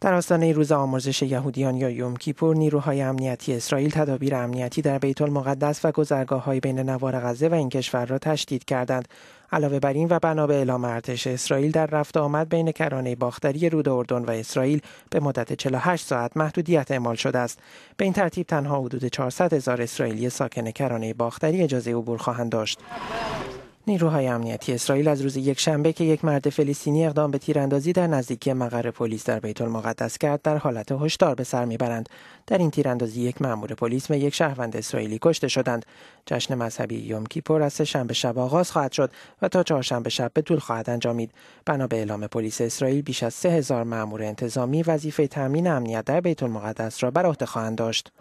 در آستانه روز آمرزش یهودیان یا یوم کیپور نیروهای امنیتی اسرائیل تدابیر امنیتی در بیت المقدس و گذرگاه های بین نوار غزه و این کشور را تشدید کردند علاوه بر این و بنا به اعلام ارتش اسرائیل در رفت آمد بین کرانه باختری رود اردن و اسرائیل به مدت 48 ساعت محدودیت اعمال شده است به این ترتیب تنها حدود 400 هزار اسرائیلی ساکن کرانه باختری اجازه عبور خواهند داشت نیروهای امنیتی اسرائیل از روز یک شنبه که یک مرد فلسطینی اقدام به تیراندازی در نزدیکی مقر پلیس در بیت المقدس کرد در حالت هشدار به سر میبرند در این تیراندازی یک مأمور پلیس و یک شهروند اسرائیلی کشته شدند جشن مذهبی یوم کیپور از شنبه شب آغاز خواهد شد و تا چهارشنبه شب به طول خواهد انجامید بنا به اعلام پلیس اسرائیل بیش از سه هزار مأمور انتظامی وظیفه تامین امنیت در بیت المقدس را بر عهده خواهند داشت